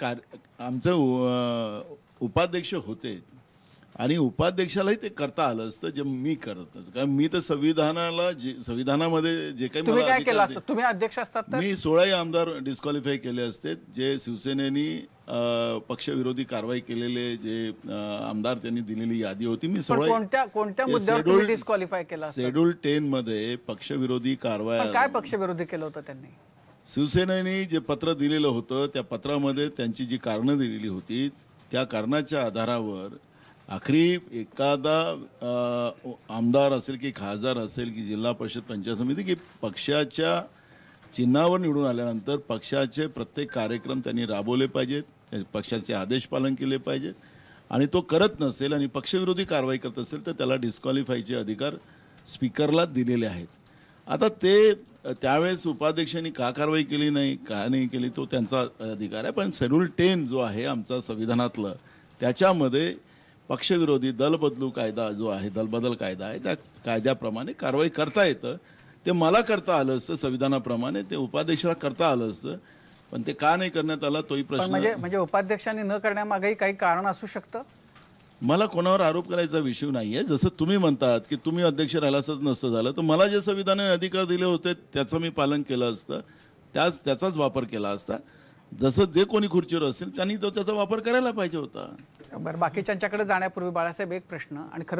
car आमचं उपाध्यक्ष होते आणि उपाध्यक्षालाही ते करता आलं असतं जे मी करत कारण मी तर संविधानाला जे संविधानामध्ये जे काही मला केलं असतं तुम्ही अध्यक्ष असतात मी सोळाही आमदार डिस्क्वालिफाय केले असते जे शिवसेनेनी पक्षविरोधी कारवाई केलेले जे आमदार त्यांनी दिलेली यादी होती मी सोळा कोणत्या कोणत्या मुद्द्यावर डिस्क्वालिफाय केला शेड्यूल टेन मध्ये पक्षविरोधी कारवाई काय पक्षविरोधी केलं होतं त्यांनी शिवसेनेने जे पत्र दिलेलं होतं त्या पत्रामध्ये त्यांची जी कारणं दिलेली होती त्या कारणाच्या आधारावर आखरी एखादा आमदार असेल की खासदार असेल की जिल्हा परिषद पंचायत समिती की पक्षाच्या चिन्हावर निवडून आल्यानंतर पक्षाचे प्रत्येक कार्यक्रम त्यांनी राबवले पाहिजेत पक्षाचे आदेश पालन केले पाहिजेत आणि तो करत नसेल आणि पक्षविरोधी कारवाई करत असेल तर त्याला डिस्क्वालिफायचे अधिकार स्पीकरला दिलेले आहेत आता ते त्यावेळेस उपाध्यक्षांनी का कारवाई केली नाही का नाही केली तो त्यांचा अधिकार आहे पण सेड्यूल टेन जो आहे आमचा संविधानातलं त्याच्यामध्ये पक्षविरोधी दल बदलू कायदा जो आहे दलबदल कायदा आहे त्या कायद्याप्रमाणे कारवाई करता येतं ते मला करता आलं असतं संविधानाप्रमाणे ते उपाध्यक्षाला करता आलं असतं पण ते का नाही करण्यात आलं तोही प्रश्न म्हणजे म्हणजे उपाध्यक्षांनी न करण्यामागेही काही कारण असू शकतं मला कोणावर आरोप करायचा विषय नाही आहे जसं तुम्ही म्हणतात की तुम्ही अध्यक्ष राहिला असंच नसतं झालं तर मला जे संविधानाने अधिकार दिले होते त्याचं मी पालन केलं असतं त्याच त्याचाच वापर केला असता जसं जे कोणी खुर्चीवर असेल त्यांनी तो त्याचा वापर करायला पाहिजे होता बरं बाकीच्यांच्याकडे जाण्यापूर्वी बाळासाहेब एक प्रश्न आणि